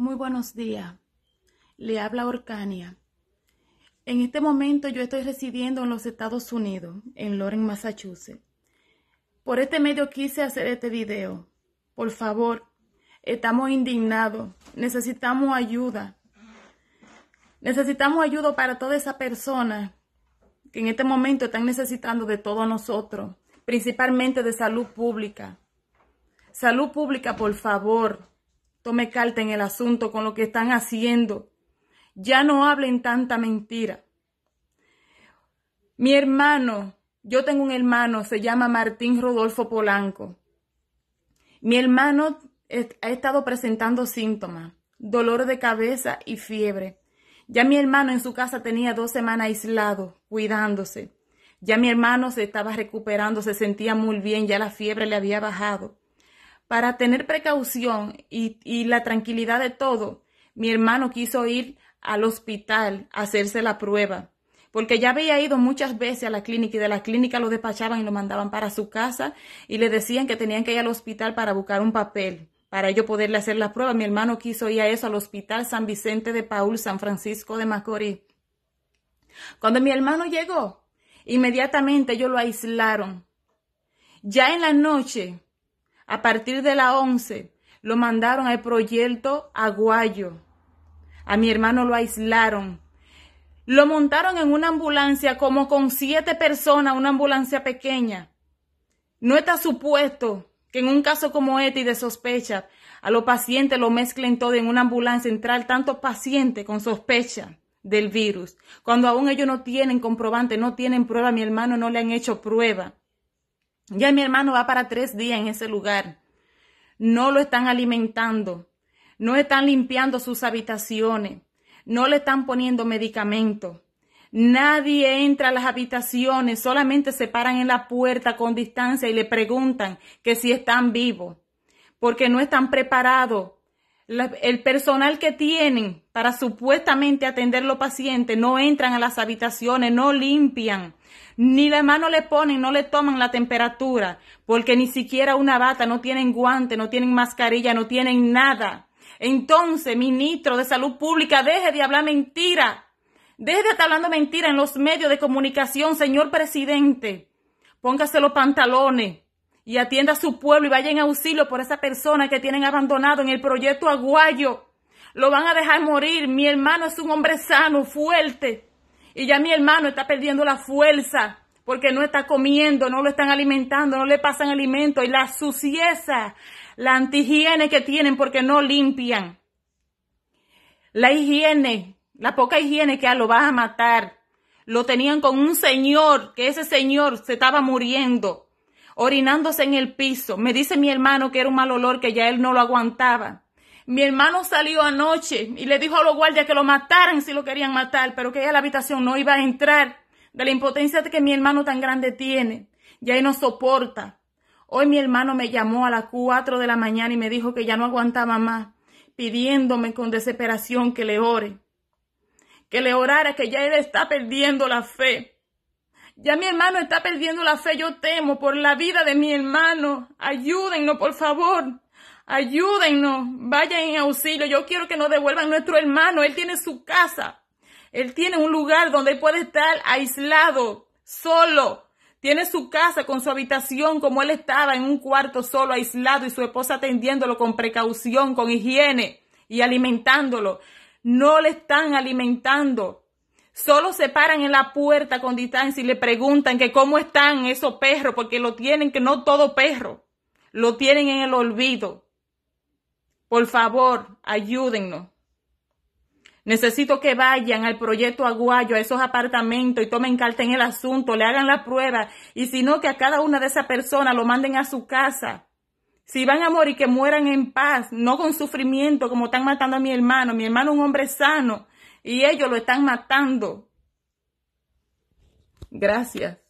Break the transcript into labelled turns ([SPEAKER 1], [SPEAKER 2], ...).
[SPEAKER 1] Muy buenos días. Le habla Orcania. En este momento yo estoy residiendo en los Estados Unidos, en Loren, Massachusetts. Por este medio quise hacer este video. Por favor, estamos indignados. Necesitamos ayuda. Necesitamos ayuda para toda esa persona que en este momento están necesitando de todos nosotros, principalmente de salud pública. Salud pública, por favor. Tome carta en el asunto con lo que están haciendo. Ya no hablen tanta mentira. Mi hermano, yo tengo un hermano, se llama Martín Rodolfo Polanco. Mi hermano ha estado presentando síntomas, dolor de cabeza y fiebre. Ya mi hermano en su casa tenía dos semanas aislado, cuidándose. Ya mi hermano se estaba recuperando, se sentía muy bien, ya la fiebre le había bajado. Para tener precaución y, la tranquilidad de todo, mi hermano quiso ir al hospital a hacerse la prueba, porque ya había ido muchas veces a la clínica y de la clínica lo despachaban y lo mandaban para su casa y le decían que tenían que ir al hospital para buscar un papel para ello poderle hacer la prueba. Mi hermano quiso ir a eso, al Hospital San Vicente de Paul, San Francisco de Macorís. Cuando mi hermano llegó, inmediatamente ellos lo aislaron. Ya en la noche, a partir de la 11 lo mandaron al proyecto Aguayo. A mi hermano lo aislaron. Lo montaron en una ambulancia como con siete personas, una ambulancia pequeña. No está supuesto que en un caso como este y de sospecha, a los pacientes lo mezclen todo en una ambulancia, central, tanto paciente con sospecha del virus, cuando aún ellos no tienen comprobante, no tienen prueba, mi hermano no le han hecho prueba. Ya mi hermano va para tres días en ese lugar. No lo están alimentando, no están limpiando sus habitaciones, no le están poniendo medicamentos. Nadie entra a las habitaciones, solamente se paran en la puerta con distancia y le preguntan que si están vivos, porque no están preparados el personal que tienen para supuestamente atender los pacientes no entran a las habitaciones, no limpian, ni la mano le ponen, no le toman la temperatura, porque ni siquiera una bata, no tienen guante, no tienen mascarilla, no tienen nada. Entonces, ministro de Salud Pública, deje de hablar mentira. Deje de estar hablando mentira en los medios de comunicación, señor presidente. Póngase los pantalones y atienda a su pueblo y vayan a auxilio por esa persona que tienen abandonado en el proyecto Aguayo. Lo van a dejar morir. Mi hermano es un hombre sano, fuerte. Y ya mi hermano está perdiendo la fuerza porque no está comiendo, no lo están alimentando, no le pasan alimento y la suciedad, la antihigiene que tienen porque no limpian. La higiene, la poca higiene que lo vas a matar. Lo tenían con un señor, que ese señor se estaba muriendo orinándose en el piso. Me dice mi hermano que era un mal olor, que ya él no lo aguantaba. Mi hermano salió anoche y le dijo a los guardias que lo mataran si lo querían matar, pero que ella a la habitación no iba a entrar de la impotencia que mi hermano tan grande tiene. Ya él no soporta. Hoy mi hermano me llamó a las 4 de la mañana y me dijo que ya no aguantaba más, pidiéndome con desesperación que le ore, que le orara, que ya él está perdiendo la fe. Ya mi hermano está perdiendo la fe, yo temo por la vida de mi hermano. Ayúdennos, por favor. Ayúdennos. Vayan en auxilio. Yo quiero que nos devuelvan nuestro hermano. Él tiene su casa. Él tiene un lugar donde puede estar aislado, solo. Tiene su casa con su habitación, como él estaba en un cuarto solo, aislado, y su esposa atendiéndolo con precaución, con higiene y alimentándolo. No le están alimentando. Solo se paran en la puerta con distancia y le preguntan que cómo están esos perros, porque lo tienen, que no todo perro, lo tienen en el olvido. Por favor, ayúdennos. Necesito que vayan al proyecto Aguayo, a esos apartamentos y tomen carta en el asunto, le hagan la prueba y si no, que a cada una de esas personas lo manden a su casa. Si van a morir, que mueran en paz, no con sufrimiento como están matando a mi hermano. Mi hermano es un hombre sano y ellos lo están matando. Gracias.